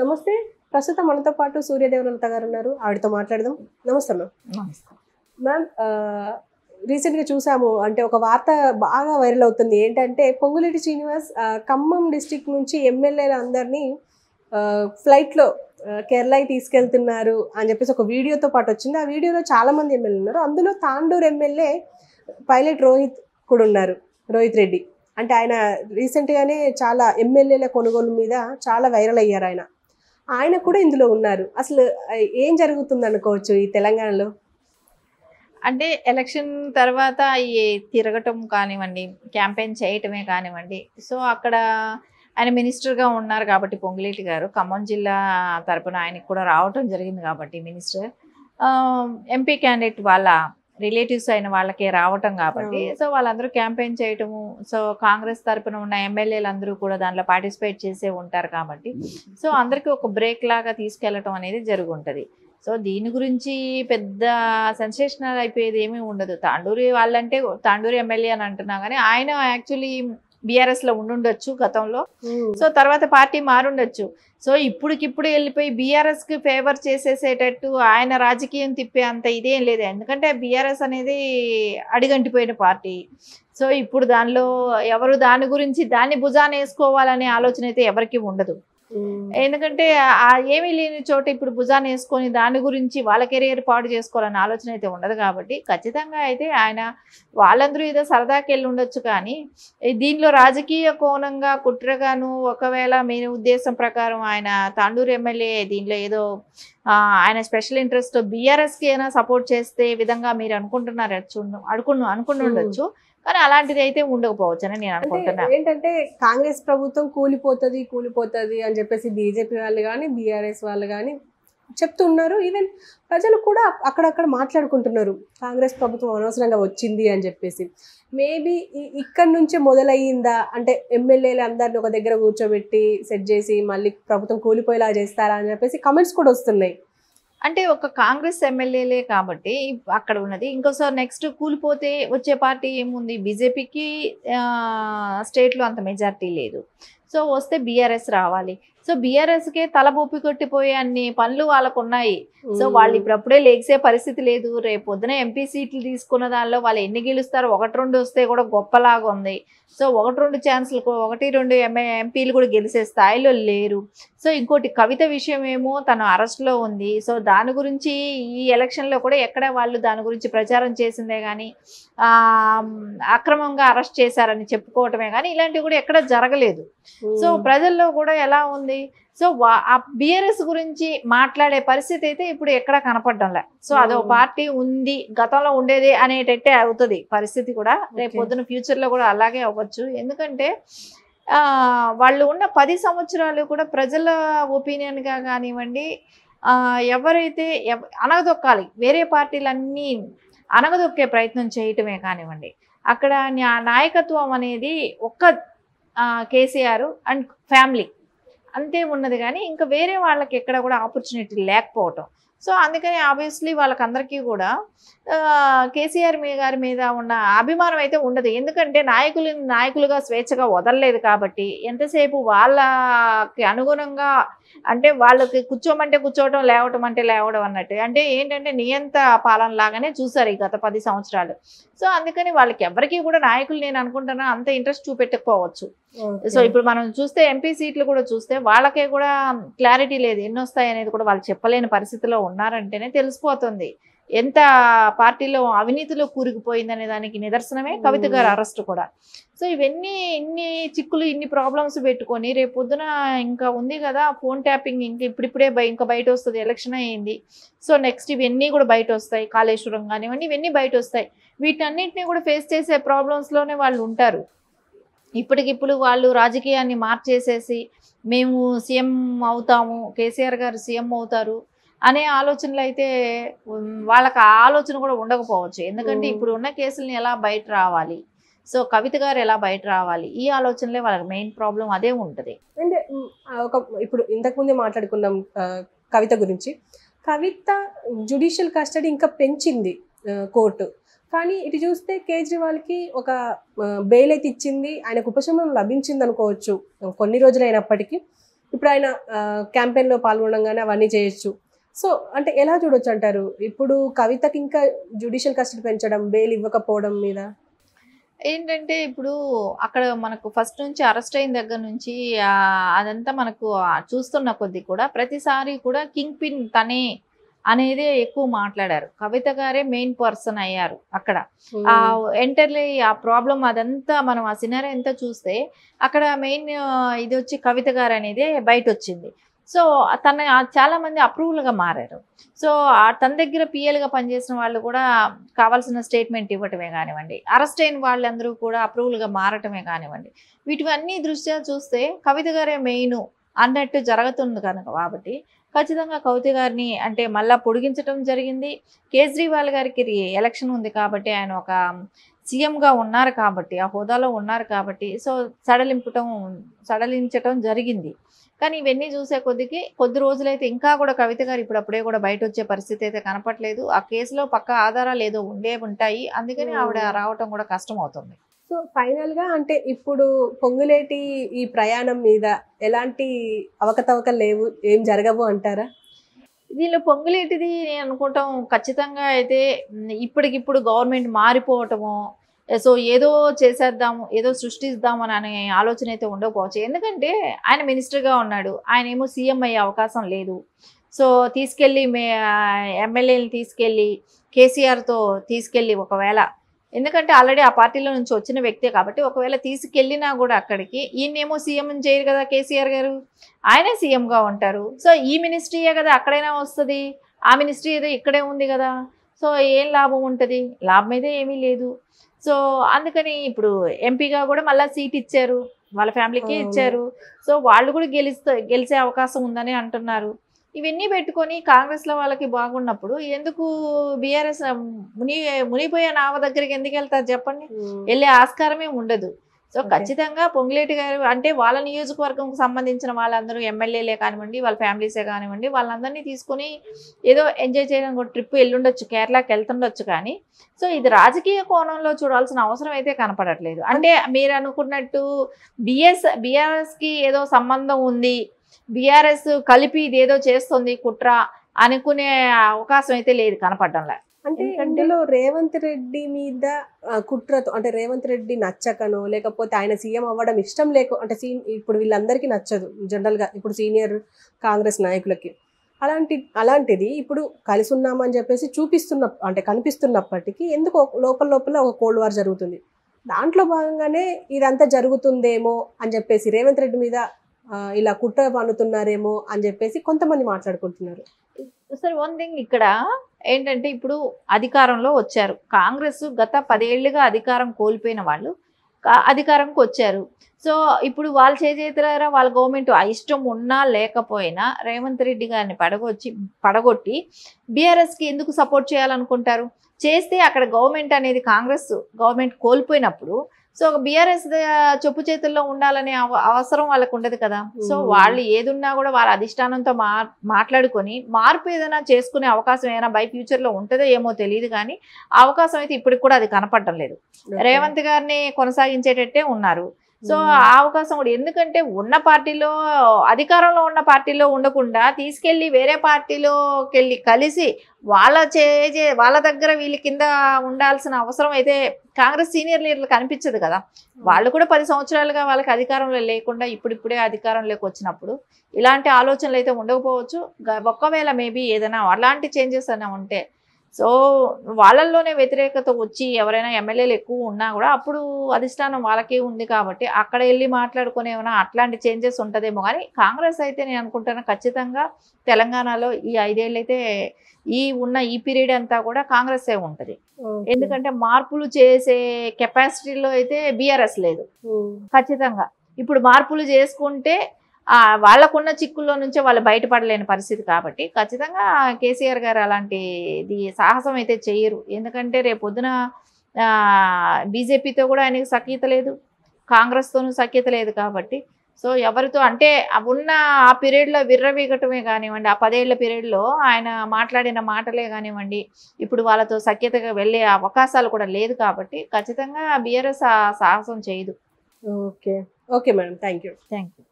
నమస్తే ప్రస్తుతం మనతో పాటు సూర్యదేవలత గారు ఉన్నారు ఆవిడతో మాట్లాడదాం నమస్తే మ్యామ్ నమస్తే మ్యామ్ రీసెంట్గా చూసాము అంటే ఒక వార్త బాగా వైరల్ అవుతుంది ఏంటంటే పొంగులేటి శ్రీనివాస్ ఖమ్మం డిస్టిక్ నుంచి ఎమ్మెల్యేలు అందరినీ ఫ్లైట్లో కేరళకి తీసుకెళ్తున్నారు అని చెప్పేసి ఒక వీడియోతో పాటు వచ్చింది ఆ వీడియోలో చాలామంది ఎమ్మెల్యే ఉన్నారు అందులో తాండూరు ఎమ్మెల్యే పైలట్ రోహిత్ కూడా ఉన్నారు రోహిత్ రెడ్డి అంటే ఆయన రీసెంట్గానే చాలా ఎమ్మెల్యేల కొనుగోలు మీద చాలా వైరల్ అయ్యారు ఆయన ఆయన కూడా ఇందులో ఉన్నారు అసలు ఏం జరుగుతుంది అనుకోవచ్చు ఈ తెలంగాణలో అంటే ఎలక్షన్ తర్వాత ఈ తిరగటం కానివ్వండి క్యాంపెయిన్ చేయటమే కానివ్వండి సో అక్కడ ఆయన మినిస్టర్గా ఉన్నారు కాబట్టి పొంగులేటి గారు ఖమ్మం జిల్లా తరపున ఆయనకు కూడా రావటం జరిగింది కాబట్టి మినిస్టర్ ఎంపీ క్యాండిడేట్ వాళ్ళ రిలేటివ్స్ అయిన వాళ్ళకే రావటం కాబట్టి సో వాళ్ళందరూ క్యాంపెయిన్ చేయటము సో కాంగ్రెస్ తరపున ఉన్న ఎమ్మెల్యేలు అందరూ కూడా దాంట్లో పార్టిసిపేట్ చేసే ఉంటారు కాబట్టి సో hmm. అందరికీ ఒక బ్రేక్ లాగా తీసుకెళ్లటం అనేది జరుగుంటుంది సో దీని గురించి పెద్ద సెన్సేషనల్ అయిపోయేది ఏమీ ఉండదు తాండూరి వాళ్ళంటే తాండూరి ఎమ్మెల్యే అని అంటున్నా కానీ ఆయన యాక్చువల్లీ బీఆర్ఎస్ లో ఉండుండొచ్చు గతంలో సో తర్వాత పార్టీ మారుండొచ్చు సో ఇప్పుడుకిప్పుడు వెళ్ళిపోయి బీఆర్ఎస్ కి ఫేవర్ చేసేసేటట్టు ఆయన రాజకీయం తిప్పే అంత ఇదేం లేదు ఎందుకంటే బీఆర్ఎస్ అనేది అడిగంటిపోయిన పార్టీ సో ఇప్పుడు దానిలో ఎవరు దాని గురించి దాన్ని భుజాన్ని వేసుకోవాలనే ఆలోచన అయితే ఎవరికి ఉండదు Hmm. ఎందుకంటే ఆ ఏమీ లేని చోట ఇప్పుడు భుజాన్ని వేసుకొని దాని గురించి వాళ్ళ కెరియర్ పాడు చేసుకోవాలని ఆలోచన అయితే ఉండదు కాబట్టి ఖచ్చితంగా అయితే ఆయన వాళ్ళందరూ ఏదో సరదాకి వెళ్ళి ఉండొచ్చు కానీ దీనిలో రాజకీయ కోణంగా కుట్రగాను ఒకవేళ మీ ఉద్దేశం ప్రకారం ఆయన తాండూరు ఎమ్మెల్యే దీనిలో ఏదో ఆయన స్పెషల్ ఇంట్రెస్ట్ బీఆర్ఎస్ కి అయినా సపోర్ట్ చేస్తే విధంగా మీరు అనుకుంటున్నారు అనుకుని ఉండొచ్చు కానీ అలాంటిది అయితే ఉండకపోవచ్చు అని నేను అనుకుంటున్నాను ఏంటంటే కాంగ్రెస్ ప్రభుత్వం కూలిపోతుంది కూలిపోతుంది అని చెప్పేసి బీజేపీ వాళ్ళు కానీ బీఆర్ఎస్ వాళ్ళు కానీ చెప్తున్నారు ఈవెన్ ప్రజలు కూడా అక్కడక్కడ మాట్లాడుకుంటున్నారు కాంగ్రెస్ ప్రభుత్వం అనవసరంగా వచ్చింది అని చెప్పేసి మేబీ ఇక్కడ నుంచే మొదలయ్యిందా అంటే ఎమ్మెల్యేలు అందరిని ఒక దగ్గర కూర్చోబెట్టి సెట్ చేసి మళ్ళీ ప్రభుత్వం కూలిపోయేలా చేస్తారా అని చెప్పేసి కమెంట్స్ కూడా వస్తున్నాయి అంటే ఒక కాంగ్రెస్ ఎమ్మెల్యేలే కాబట్టి అక్కడ ఉన్నది ఇంకోసారి నెక్స్ట్ కూలిపోతే వచ్చే పార్టీ ఏముంది బీజేపీకి స్టేట్లో అంత మెజార్టీ లేదు సో వస్తే బీఆర్ఎస్ రావాలి సో బిఆర్ఎస్ కే తల బొప్పి కొట్టిపోయే అన్ని పనులు వాళ్ళకు ఉన్నాయి సో వాళ్ళు ఇప్పుడప్పుడే లేచే పరిస్థితి లేదు రేపు పొద్దున ఎంపీ సీట్లు తీసుకున్న దానిలో వాళ్ళు ఎన్ని గెలుస్తారు ఒకటి రెండు వస్తే కూడా గొప్పలాగా ఉంది సో ఒకటి రెండు ఛాన్సులు ఒకటి రెండు ఎంఏ ఎంపీలు కూడా గెలిచే స్థాయిలో లేరు సో ఇంకోటి కవిత విషయం ఏమో తను అరెస్ట్లో ఉంది సో దాని గురించి ఈ ఎలక్షన్లో కూడా ఎక్కడ వాళ్ళు దాని గురించి ప్రచారం చేసిందే కానీ అక్రమంగా అరెస్ట్ చేశారని చెప్పుకోవటమే కానీ ఇలాంటివి కూడా ఎక్కడ జరగలేదు సో hmm. ప్రజల్లో కూడా ఎలా ఉంది సో ఆ బిఆర్ఎస్ గురించి మాట్లాడే పరిస్థితి అయితే ఇప్పుడు కనపడడం కనపడడంలే సో అదో hmm. పార్టీ ఉంది గతంలో ఉండేది అనేటట్టే అవుతుంది పరిస్థితి కూడా రేపు పొద్దున ఫ్యూచర్లో కూడా అలాగే అవ్వచ్చు ఎందుకంటే వాళ్ళు ఉన్న పది సంవత్సరాలు కూడా ప్రజల ఒపీనియన్గా కానివ్వండి ఎవరైతే అనగదొక్కాలి వేరే పార్టీలన్నీ అనగదొక్కే ప్రయత్నం చేయటమే కానివ్వండి అక్కడ నాయకత్వం అనేది ఒక్క కేసీఆర్ అండ్ ఫ్యామిలీ అంతే ఉన్నది కానీ ఇంకా వేరే వాళ్ళకి ఎక్కడ కూడా ఆపర్చునిటీ లేకపోవటం సో అందుకని ఆబ్వియస్లీ వాళ్ళకందరికీ కూడా కేసీఆర్ మీ గారి మీద ఉన్న అభిమానం అయితే ఉండదు ఎందుకంటే నాయకులు నాయకులుగా స్వేచ్ఛగా వదలలేదు కాబట్టి ఎంతసేపు వాళ్ళకి అనుగుణంగా అంటే వాళ్ళకి కూర్చోమంటే కూర్చోవటం లేవటం అంటే లేవడం అన్నట్టు అంటే ఏంటంటే నియంత పాలన లాగానే చూసారు ఈ గత పది సంవత్సరాలు సో అందుకని వాళ్ళకి ఎవరికీ కూడా నాయకులు నేను అనుకుంటున్నా అంత ఇంట్రెస్ట్ చూపెట్టకపోవచ్చు సో ఇప్పుడు మనం చూస్తే ఎంపీ సీట్లు కూడా చూస్తే వాళ్ళకే కూడా క్లారిటీ లేదు ఎన్ని వస్తాయి అనేది కూడా వాళ్ళు చెప్పలేని పరిస్థితిలో ఉన్నారు ఉన్నారంటేనే తెలిసిపోతుంది ఎంత పార్టీలో అవినీతిలో కూరుకుపోయిందనే దానికి నిదర్శనమే కవిత గారి అరెస్ట్ కూడా సో ఇవన్నీ ఇన్ని చిక్కులు ఇన్ని ప్రాబ్లమ్స్ పెట్టుకొని రేపు పొద్దున ఇంకా ఉంది కదా ఫోన్ ట్యాపింగ్ ఇంకా ఇప్పుడిప్పుడే ఇంకా బయట వస్తుంది ఎలక్షన్ అయ్యింది సో నెక్స్ట్ ఇవన్నీ కూడా బయట వస్తాయి కాళేశ్వరం కానివ్వండి ఇవన్నీ బయట వస్తాయి వీటన్నిటిని కూడా ఫేస్ చేసే ప్రాబ్లమ్స్లోనే వాళ్ళు ఉంటారు ఇప్పటికిప్పుడు వాళ్ళు రాజకీయాన్ని మార్చేసేసి మేము సీఎం అవుతాము కేసీఆర్ గారు సీఎం అవుతారు అనే ఆలోచనలు అయితే వాళ్ళకి ఆ ఆలోచన కూడా ఉండకపోవచ్చు ఎందుకంటే ఇప్పుడు ఉన్న కేసులను ఎలా బయట రావాలి సో కవిత గారు ఎలా బయట రావాలి ఈ ఆలోచనలే వాళ్ళకి మెయిన్ ప్రాబ్లం అదే ఉంటుంది అంటే ఒక ఇప్పుడు ముందే మాట్లాడుకున్నాం కవిత గురించి కవిత జుడిషియల్ కస్టడీ ఇంకా పెంచింది కోర్టు కానీ ఇటు చూస్తే కేజ్రీవాల్కి ఒక బెయిల్ అయితే ఇచ్చింది ఆయనకు ఉపశమనం లభించింది అనుకోవచ్చు కొన్ని రోజులైనప్పటికీ ఇప్పుడు ఆయన క్యాంపెయిన్లో పాల్గొనగానే అవన్నీ చేయొచ్చు సో అంటే ఎలా చూడొచ్చు అంటారు ఇప్పుడు కవితకి ఇంకా జ్యుడిషియల్ కస్టడీ పెంచడం బెయిల్ ఇవ్వకపోవడం మీద ఏంటంటే ఇప్పుడు అక్కడ మనకు ఫస్ట్ నుంచి అరెస్ట్ అయిన దగ్గర నుంచి అదంతా మనకు చూస్తున్న కొద్దీ కూడా ప్రతిసారి కూడా కింగ్ పిన్ తనే అనేదే ఎక్కువ మాట్లాడారు కవిత గారే మెయిన్ పర్సన్ అయ్యారు అక్కడ ఆ ఎంటర్లీ ఆ ప్రాబ్లం అదంతా మనం ఆ సినారీ అంతా చూస్తే అక్కడ మెయిన్ ఇది వచ్చి కవిత గారు అనేది బయట వచ్చింది సో తన చాలామంది అప్రూవల్గా మారారు సో తన దగ్గర పిఎల్గా పనిచేసిన వాళ్ళు కూడా కావాల్సిన స్టేట్మెంట్ ఇవ్వటమే కానివ్వండి అరెస్ట్ అయిన వాళ్ళందరూ కూడా అప్రూవల్గా మారటమే కానివ్వండి వీటివన్నీ దృష్ట్యా చూస్తే కవిత గారే మెయిన్ అన్నట్టు జరుగుతుంది కనుక కాబట్టి ఖచ్చితంగా కవిత గారిని అంటే మళ్ళా పొడిగించడం జరిగింది కేజ్రీవాల్ గారికి ఎలక్షన్ ఉంది కాబట్టి ఆయన ఒక సీఎంగా ఉన్నారు కాబట్టి ఆ హోదాలో ఉన్నారు కాబట్టి సో సడలింపటం సడలించటం జరిగింది కానీ ఇవన్నీ చూసే కొద్దికి కొద్ది రోజులైతే ఇంకా కూడా కవిత గారు ఇప్పుడు అప్పుడే కూడా బయట వచ్చే పరిస్థితి అయితే కనపట్లేదు ఆ కేసులో పక్క ఆధారాలు ఏదో ఉండే ఉంటాయి అందుకని ఆవిడ రావటం కూడా కష్టం అవుతుంది సో ఫైనల్గా అంటే ఇప్పుడు పొంగులేటి ఈ ప్రయాణం మీద ఎలాంటి అవకతవకలు లేవు ఏం జరగవు అంటారా దీనిలో పొంగులేటిది నేను అనుకుంటాం ఖచ్చితంగా అయితే ఇప్పటికిప్పుడు గవర్నమెంట్ మారిపోవటము సో ఏదో చేసేద్దాము ఏదో సృష్టిద్దామని అనే ఆలోచన అయితే ఉండకపోవచ్చు ఎందుకంటే ఆయన మినిస్టర్గా ఉన్నాడు ఆయన ఏమో సీఎం అయ్యే అవకాశం లేదు సో తీసుకెళ్ళి మే ఎమ్మెల్యేని తీసుకెళ్ళి కేసీఆర్తో తీసుకెళ్ళి ఒకవేళ ఎందుకంటే ఆల్రెడీ ఆ పార్టీలో నుంచి వచ్చిన వ్యక్తే కాబట్టి ఒకవేళ తీసుకెళ్ళినా కూడా అక్కడికి ఈయనేమో సీఎం చేయరు కదా కేసీఆర్ గారు ఆయనే సీఎంగా ఉంటారు సో ఈ మినిస్ట్రీయే కదా అక్కడైనా వస్తుంది ఆ మినిస్ట్రీ ఏదో ఇక్కడే ఉంది కదా సో ఏం లాభం ఉంటుంది లాభం అయితే ఏమీ లేదు సో అందుకని ఇప్పుడు ఎంపీగా కూడా మళ్ళీ సీట్ ఇచ్చారు వాళ్ళ ఫ్యామిలీకి ఇచ్చారు సో వాళ్ళు కూడా గెలిస్తే గెలిచే అవకాశం ఉందని అంటున్నారు ఇవన్నీ పెట్టుకొని కాంగ్రెస్లో వాళ్ళకి బాగున్నప్పుడు ఎందుకు బీఆర్ఎస్ ముని మునిపోయే నావ దగ్గరికి ఎందుకు వెళ్తారు చెప్పండి వెళ్ళే ఆస్కారమే ఉండదు సో ఖచ్చితంగా పొంగిలేటి గారు అంటే వాళ్ళ నియోజకవర్గంకు సంబంధించిన వాళ్ళందరూ ఎమ్మెల్యేలే కానివ్వండి వాళ్ళ ఫ్యామిలీసే కానివ్వండి వాళ్ళందరినీ తీసుకొని ఏదో ఎంజాయ్ చేయడానికి ఒక ట్రిప్ వెళ్ళుండొచ్చు కేరళకి వెళ్తుండొచ్చు కానీ సో ఇది రాజకీయ కోణంలో చూడాల్సిన అవసరం అయితే కనపడట్లేదు అంటే మీరు అనుకున్నట్టు బిఎస్ బీఆర్ఎస్కి ఏదో సంబంధం ఉంది బీఆర్ఎస్ కలిపి ఇదేదో చేస్తుంది కుట్ర అనుకునే అవకాశం అయితే లేదు కనపడంలా అంటే ఇందులో రేవంత్ రెడ్డి మీద కుట్రతో అంటే రేవంత్ రెడ్డి నచ్చకను లేకపోతే ఆయన సీఎం అవ్వడం ఇష్టం లేక అంటే సీ ఇప్పుడు వీళ్ళందరికీ నచ్చదు జనరల్గా ఇప్పుడు సీనియర్ కాంగ్రెస్ నాయకులకి అలాంటి అలాంటిది ఇప్పుడు కలిసి ఉన్నామని చెప్పేసి చూపిస్తున్న అంటే కనిపిస్తున్నప్పటికీ ఎందుకు లోపల లోపల ఒక కోల్డ్ వార్ జరుగుతుంది దాంట్లో భాగంగానే ఇదంతా జరుగుతుందేమో అని చెప్పేసి రేవంత్ రెడ్డి మీద ఇలా కుట్ర పన్నుతున్నారేమో అని చెప్పేసి కొంతమంది మాట్లాడుకుంటున్నారు సార్ వన్ థింగ్ ఇక్కడ ఏంటంటే ఇప్పుడు అధికారంలో వచ్చారు కాంగ్రెస్ గత పదేళ్లుగా అధికారం కోల్పోయిన వాళ్ళు అధికారంకి వచ్చారు సో ఇప్పుడు వాళ్ళు చేసేతారా వాళ్ళ గవర్నమెంట్ ఇష్టం ఉన్నా లేకపోయినా రేవంత్ రెడ్డి గారిని పడగొచ్చి పడగొట్టి బీఆర్ఎస్కి ఎందుకు సపోర్ట్ చేయాలనుకుంటారు చేస్తే అక్కడ గవర్నమెంట్ అనేది కాంగ్రెస్ గవర్నమెంట్ కోల్పోయినప్పుడు సో బిఆర్ఎస్ చెప్పు చేతుల్లో ఉండాలనే అవసరం వాళ్ళకు ఉండదు కదా సో వాళ్ళు ఏదున్నా కూడా వాళ్ళ అధిష్టానంతో మాట్లాడుకొని మార్పు ఏదైనా చేసుకునే అవకాశం ఏదైనా బై ఫ్యూచర్లో ఉంటుందో ఏమో తెలియదు కానీ అవకాశం అయితే ఇప్పటికి కూడా అది కనపడటం లేదు రేవంత్ గారిని కొనసాగించేటట్టే ఉన్నారు సో ఆ అవకాశం కూడా ఎందుకంటే ఉన్న పార్టీలో అధికారంలో ఉన్న పార్టీలో ఉండకుండా తీసుకెళ్ళి వేరే పార్టీలోకి వెళ్ళి కలిసి వాళ్ళ చేజే వాళ్ళ దగ్గర వీళ్ళ కింద ఉండాల్సిన అవసరం అయితే కాంగ్రెస్ సీనియర్ లీడర్లు కనిపించదు కదా వాళ్ళు కూడా పది సంవత్సరాలుగా వాళ్ళకి అధికారంలో లేకుండా ఇప్పుడిప్పుడే అధికారంలోకి వచ్చినప్పుడు ఇలాంటి ఆలోచనలు అయితే ఉండకపోవచ్చు ఒకవేళ మేబీ ఏదైనా అలాంటి చేంజెస్ అయినా ఉంటే సో వాళ్ళల్లోనే వ్యతిరేకత వచ్చి ఎవరైనా ఎమ్మెల్యేలు ఎక్కువ ఉన్నా కూడా అప్పుడు అధిష్టానం వాళ్ళకే ఉంది కాబట్టి అక్కడ వెళ్ళి మాట్లాడుకునే ఏమైనా అట్లాంటి చేంజెస్ ఉంటుందేమో కానీ కాంగ్రెస్ అయితే నేను అనుకుంటాను ఖచ్చితంగా తెలంగాణలో ఈ ఐదేళ్ళు అయితే ఈ ఉన్న ఈ పీరియడ్ అంతా కూడా కాంగ్రెసే ఉంటుంది ఎందుకంటే మార్పులు చేసే కెపాసిటీలో అయితే బీఆర్ఎస్ లేదు ఖచ్చితంగా ఇప్పుడు మార్పులు చేసుకుంటే వాళ్ళకున్న చిక్కుల్లో నుంచే వాళ్ళు బయటపడలేని పరిస్థితి కాబట్టి ఖచ్చితంగా కేసీఆర్ గారు అలాంటిది సాహసం అయితే చేయరు ఎందుకంటే రేపొద్దున బీజేపీతో కూడా ఆయనకు సఖ్యత లేదు కాంగ్రెస్తోనూ సఖ్యత లేదు కాబట్టి సో ఎవరితో అంటే ఉన్న ఆ పీరియడ్లో విర్రవీగటమే కానివ్వండి ఆ పదేళ్ల పీరియడ్లో ఆయన మాట్లాడిన మాటలే కానివ్వండి ఇప్పుడు వాళ్ళతో సఖ్యతగా వెళ్ళే అవకాశాలు కూడా లేదు కాబట్టి ఖచ్చితంగా బీఆర్ఎస్ సాహసం చేయదు okay okay madam thank you thank you